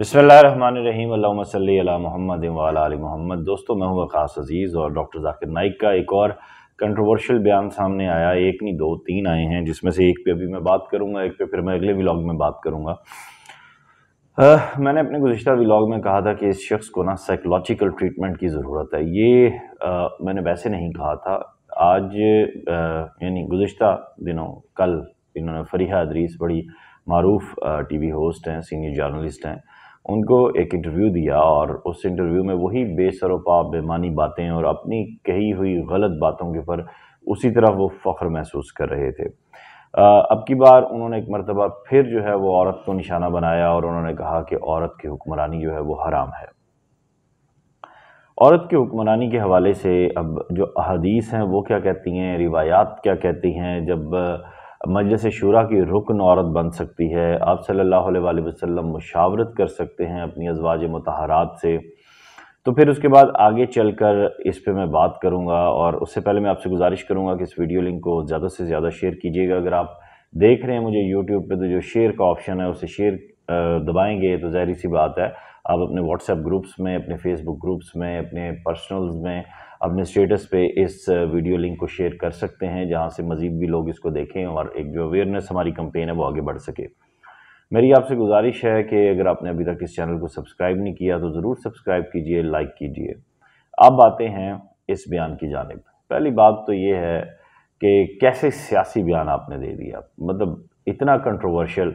बसमीम अल्ला महमद वाल मोहम्मद दोस्तों मैं हूँ वकास अज़ीज़ और डॉक्टर जाकिर नाइक का एक और कंट्रोवर्शियल बयान सामने आया एक नहीं दो तीन आए हैं जिसमें से एक पे अभी मैं बात करूँगा एक पे फिर मैं अगले व्लॉग में बात करूँगा मैंने अपने गुज्तर व्लॉग में कहा था कि इस शख्स को ना साइकोलॉजिकल ट्रीटमेंट की ज़रूरत है ये आ, मैंने वैसे नहीं कहा था आज यानी गुज्त दिनों कल इन्होंने फरीहा अदरीस बड़ी मरूफ टी वी होस्ट हैं सीनियर जर्नलिस्ट हैं उनको एक इंटरव्यू दिया और उस इंटरव्यू में वही बेसरोपा बेमानी बातें और अपनी कही हुई गलत बातों के ऊपर उसी तरह वो फ़ख्र महसूस कर रहे थे अब की बार उन्होंने एक मरतबा फिर जो है वो औरत को निशाना बनाया और उन्होंने कहा कि औरत की हुक्मरानी जो है वो हराम है औरत की हुक्मरानी के हवाले से अब जो अहदीस हैं वो क्या कहती हैं रिवायात क्या कहती हैं जब मजलिस शुरा की रुकन औरत बन सकती है आप सल्लल्लाहु अलैहि वसल्लम मुशावरत कर सकते हैं अपनी अजवाज मतहरात से तो फिर उसके बाद आगे चल कर इस पर मैं बात करूँगा और उससे पहले मैं आपसे गुजारिश करूँगा कि इस वीडियो लिंक को ज़्यादा से ज़्यादा शेयर कीजिएगा अगर आप देख रहे हैं मुझे यूट्यूब पर तो जो शेयर का ऑप्शन है उसे शेयर दबाएंगे तो ज़ाहरी सी बात है आप अपने व्हाट्सएप ग्रुप्स में अपने फेसबुक ग्रुप्स में अपने पर्सनल्स में अपने स्टेटस पे इस वीडियो uh, लिंक को शेयर कर सकते हैं जहाँ से मज़ीद भी लोग इसको देखें और एक जो अवेयरनेस हमारी कंपेन है वो आगे बढ़ सके मेरी आपसे गुजारिश है कि अगर आपने अभी तक इस चैनल को सब्सक्राइब नहीं किया तो ज़रूर सब्सक्राइब कीजिए लाइक कीजिए अब आते हैं इस बयान की जानब पहली बात तो ये है कि कैसे सियासी बयान आपने दे दिया मतलब इतना कंट्रोवर्शियल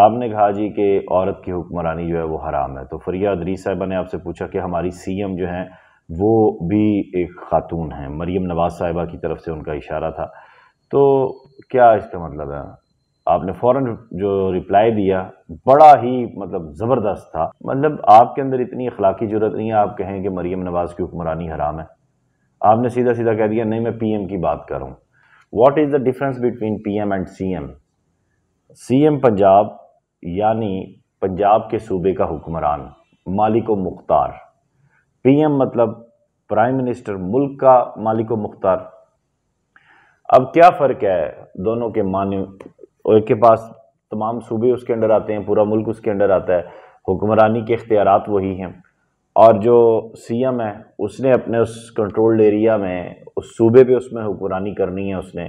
आपने कहा जी कि औरत की हुक्मरानी जो है वो हराम है तो फरिया अदरी साहबा ने आपसे पूछा कि हमारी सीएम जो हैं वो भी एक ख़ातून हैं मरीम नवाज़ साहिबा की तरफ से उनका इशारा था तो क्या इसका मतलब है आपने फ़ौर जो रिप्लाई दिया बड़ा ही मतलब ज़बरदस्त था मतलब आपके अंदर इतनी अखलाकी जरूरत नहीं है आप कहें कि मरीम नवाज़ की हुक्मरानी हराम है आपने सीधा सीधा कह दिया नहीं मैं एम की बात करूँ what is the difference between M and C M Punjab यानी पंजाब के सूबे का हुक्मरान मालिक मुख्तार पीएम मतलब प्राइम मिनिस्टर मुल्क का मालिक मुख्तार अब क्या फ़र्क है दोनों के माने एक के पास तमाम सूबे उसके अंडर आते हैं पूरा मुल्क उसके अंडर आता है हुक्मरानी के इख्तियार वही हैं और जो सी एम है उसने अपने उस कंट्रोल्ड एरिया में उस सूबे पे उसमें हुक्मरानी करनी है उसने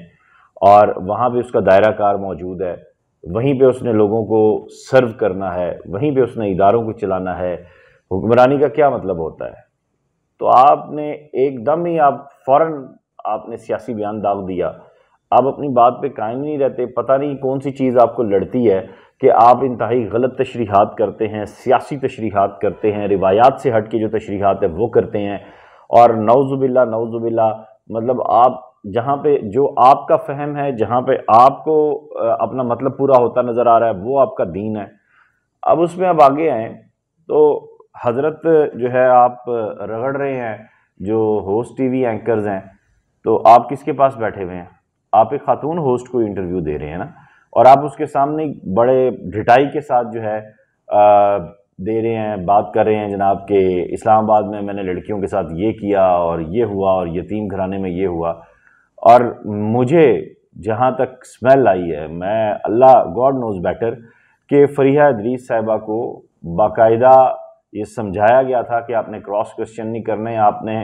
और वहाँ पे उसका दायरा कार मौजूद है वहीं पे उसने लोगों को सर्व करना है वहीं पे उसने इदारों को चलाना है हुक्मरानी का क्या मतलब होता है तो आपने एकदम ही आप फ़ौर आपने सियासी बयान दाग दिया आप अपनी बात पे कायम नहीं रहते पता नहीं कौन सी चीज़ आपको लड़ती है कि आप इंतहाई गलत तशरीहत करते हैं सियासी तशरीहत करते हैं रिवायात से हट के जो तशरीहत है वो करते हैं और नौजुबिल्ला नौजुबिल्ला मतलब आप जहाँ पे जो आपका फ़हम है जहाँ पे आपको अपना मतलब पूरा होता नज़र आ रहा है वो आपका दीन है अब उसमें अब आगे आएँ तो हज़रत जो है आप रगड़ रहे हैं जो होस्ट टीवी एंकर्स हैं तो आप किसके पास बैठे हुए हैं आप एक खातून होस्ट को इंटरव्यू दे रहे हैं ना और आप उसके सामने बड़े ढिटाई के साथ जो है आ, दे रहे हैं बात कर रहे हैं जनाब के इस्लामाबाद में मैंने लड़कियों के साथ ये किया और ये हुआ और यतीम घराने में ये हुआ और मुझे जहाँ तक स्मेल आई है मैं अल्लाह गॉड नोज़ बेटर कि फ़रीहा इदरीस साहिबा को बाकायदा ये समझाया गया था कि आपने क्रॉस क्वेश्चन नहीं करने आपने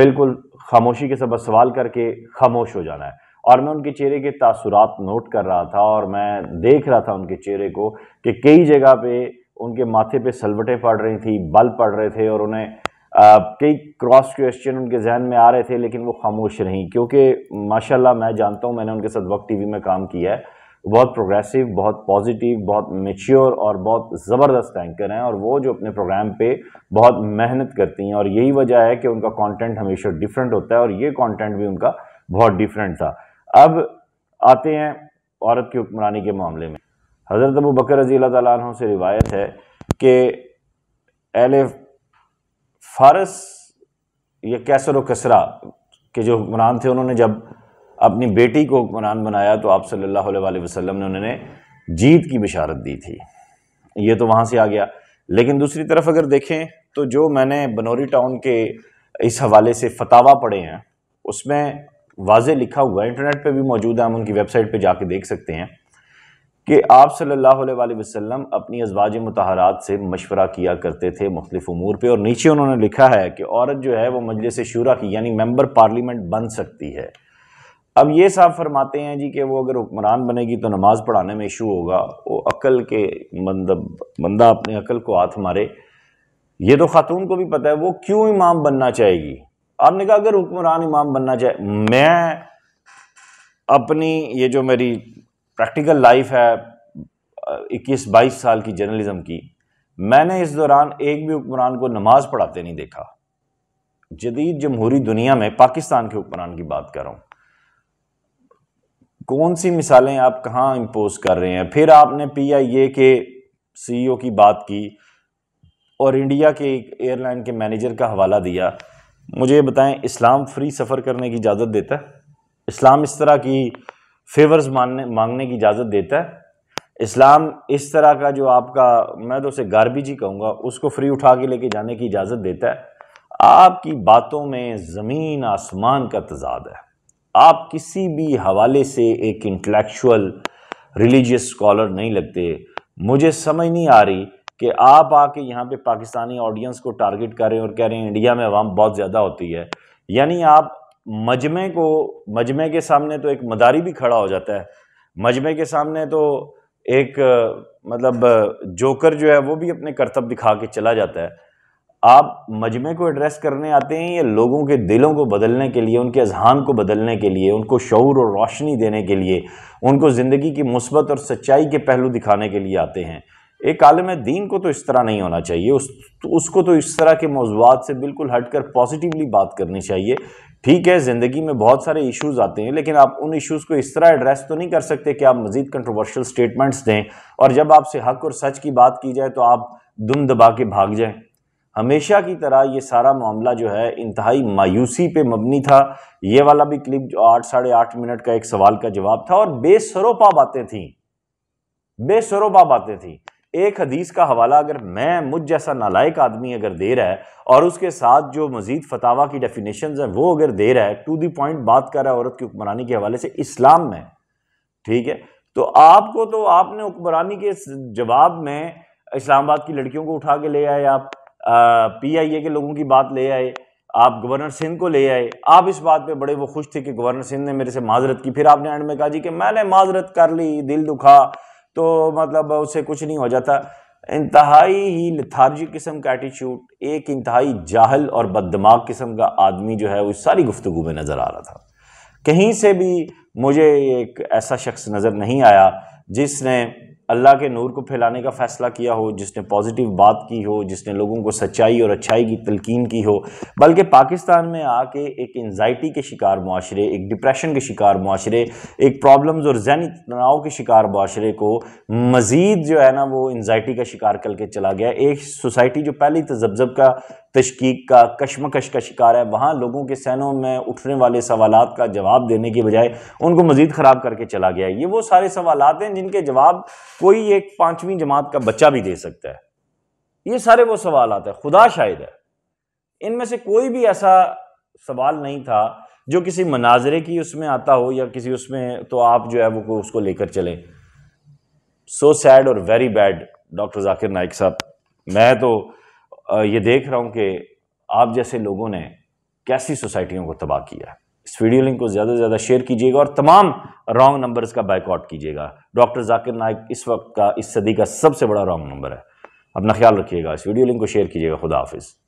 बिल्कुल खामोशी के सबक सवाल करके खामोश हो जाना है और मैं उनके चेहरे के तासुरात नोट कर रहा था और मैं देख रहा था उनके चेहरे को कि कई जगह पे उनके माथे पे सलवटें पड़ रही थी बल पड़ रहे थे और उन्हें कई क्रॉस क्वेश्चन उनके जहन में आ रहे थे लेकिन वो खामोश रहीं क्योंकि माशाल्लाह मैं जानता हूँ मैंने उनके साथ वक्त टीवी में काम किया है बहुत प्रोग्रेसिव बहुत पॉजिटिव बहुत मेच्योर और बहुत ज़बरदस्त एंकर हैं और वो जो अपने प्रोग्राम पे बहुत मेहनत करती हैं और यही वजह है कि उनका कंटेंट हमेशा डिफरेंट होता है और ये कंटेंट भी उनका बहुत डिफरेंट था अब आते हैं औरत की हुक्मरानी के मामले में हज़रत अबू बकर रजी अल्लाह से रिवायत है कि एल फारस या कैसर व कसरा के जो हुक्मरान थे उन्होंने जब अपनी बेटी को हुक्मरान बनाया तो आप सल्लल्लाहु अलैहि वसल्लम ने उन्होंने जीत की बिशारत दी थी ये तो वहाँ से आ गया लेकिन दूसरी तरफ अगर देखें तो जो मैंने बनौरी टाउन के इस हवाले से फतावा पढ़े हैं उसमें वाज लिखा हुआ है इंटरनेट पर भी मौजूद है हम उनकी वेबसाइट पर जाके देख सकते हैं कि आप सल्लल्लाहु अलैहि वसल्लम अपनी अजवाज मतहरात से मशवरा किया करते थे मुख्तफ अमूर पर और नीचे उन्होंने लिखा है कि औरत जो है वो मजलिस शुरा की यानी मेम्बर पार्लियामेंट बन सकती है अब ये साहब फरमाते हैं जी कि वो अगर हुक्मरान बनेगी तो नमाज पढ़ाने में इशू होगा वो अकल के मतलब बंदा अपने अकल को हाथ मारे ये तो खातून को भी पता है वो क्यों इमाम बनना चाहेगी आपने कहा अगर हुक्मरान इमाम बनना चाहे मैं अपनी ये जो मेरी प्रैक्टिकल लाइफ है इक्कीस बाईस साल की जर्नलिज़म की मैंने इस दौरान एक भी हुक्मरान को नमाज पढ़ाते नहीं देखा जदीद जमहूरी दुनिया में पाकिस्तान के हुक्मरान की बात कर रहा हूँ कौन सी मिसालें आप कहाँ इम्पोज कर रहे हैं फिर आपने पी आई ए के सी ओ e की बात की और इंडिया के एयरलाइन के मैनेजर का हवाला दिया मुझे बताएं इस्लाम फ्री सफ़र करने की इजाज़त देता है इस्लाम इस तरह की फेवर्स मानने मांगने की इजाज़त देता है इस्लाम इस तरह का जो आपका मैं तो उसे गारबेज ही कहूँगा उसको फ्री उठा के लेके जाने की इजाज़त देता है आपकी बातों में ज़मीन आसमान का तजाद है आप किसी भी हवाले से एक इंटेलेक्चुअल रिलीजियस स्कॉलर नहीं लगते मुझे समझ नहीं आ रही कि आप आके यहाँ पे पाकिस्तानी ऑडियंस को टारगेट कर रहे हैं और कह रहे हैं इंडिया में आवाम बहुत ज़्यादा होती है यानी आप मजमे को मजमे के सामने तो एक मदारी भी खड़ा हो जाता है मजमे के सामने तो एक मतलब जोकर जो है वो भी अपने करतब दिखा के चला जाता है आप मजमे को एड्रेस करने आते हैं या लोगों के दिलों को बदलने के लिए उनके अजहान को बदलने के लिए उनको शौर और रोशनी देने के लिए उनको ज़िंदगी की मुस्बत और सच्चाई के पहलू दिखाने के लिए आते हैं एक आलम दीन को तो इस तरह नहीं होना चाहिए उस तो उसको तो इस तरह के मौजूद से बिल्कुल हट कर पॉजिटिवली बात करनी चाहिए ठीक है ज़िंदगी में बहुत सारे इश्यूज़ आते हैं लेकिन आप उन इश्यूज़ को इस तरह एड्रेस तो नहीं कर सकते कि आप मज़ीद कंट्रोवर्शियल स्टेटमेंट्स दें और जब आपसे हक और सच की बात की जाए तो आप दुम दबा के भाग जाएँ हमेशा की तरह ये सारा मामला जो है इंतहाई मायूसी पे मबनी था ये वाला भी क्लिप जो आठ साढ़े आठ मिनट का एक सवाल का जवाब था और बेसरोपा बातें थी बेसरोपा बातें थी एक हदीस का हवाला अगर मैं मुझ जैसा नालायक आदमी अगर दे रहा है और उसके साथ जो मजीद फतावा की डेफिनेशन है वो अगर दे रहा है टू दी पॉइंट बात कर रहा है औरत की हुक्मरानी के हवाले से इस्लाम में ठीक है तो आपको तो आपने हुक्मरानी के जवाब में इस्लामाबाद की लड़कियों को उठा के ले आए आप पीआईए के लोगों की बात ले आए आप गवर्नर सिंह को ले आए आप इस बात पे बड़े वो खुश थे कि गवर्नर सिंह ने मेरे से माजरत की फिर आपने एंड में कहा जी कि मैंने माजरत कर ली दिल दुखा तो मतलब उससे कुछ नहीं हो जाता इंतहाई ही लथार्जिक किस्म का एटीट्यूड एक इंतहाई जाहल और बददमाग किस्म का आदमी जो है वो सारी गुफ्तु में नज़र आ रहा था कहीं से भी मुझे एक ऐसा शख्स नज़र नहीं आया जिसने अल्लाह के नूर को फैलाने का फ़ैसला किया हो जिसने पॉजिटिव बात की हो जिसने लोगों को सच्चाई और अच्छाई की तलकिन की हो बल्कि पाकिस्तान में आके एक एनजाइटी के शिकार माशरे एक डिप्रेशन के शिकार माशरे एक प्रॉब्लम्स और जहनी तनाव के शिकार माशरे को मज़ीद जो है ना वो एनजाइटी का शिकार करके चला गया एक सोसाइटी जो पहले ही तजब्जब का तशकीक का कश्मकश का शिकार है वहाँ लोगों के सैनों में उठने वाले सवाल का जवाब देने के बजाय उनको मज़ीद ख़राब करके चला गया ये वो सारे सवाल हैं जिनके जवाब कोई एक पाँचवीं जमात का बच्चा भी दे सकता है ये सारे वो सवाल हैं खुदा शायद है इनमें से कोई भी ऐसा सवाल नहीं था जो किसी मनाजरे की उसमें आता हो या किसी उसमें तो आप जो है वो उसको लेकर चलें सो सैड और very bad doctor Zakir Naik साहब मैं तो ये देख रहा हूँ कि आप जैसे लोगों ने कैसी सोसाइटियों को तबाह किया है इस वीडियो लिंक को ज़्यादा से ज़्यादा शेयर कीजिएगा और तमाम रॉन्ग नंबर्स का बाइकआउट कीजिएगा डॉक्टर जाकिर नायक इस वक्त का इस सदी का सबसे बड़ा रॉन्ग नंबर है अपना ख्याल रखिएगा इस वीडियो लिंक को शेयर कीजिएगा खुदा हाफिज़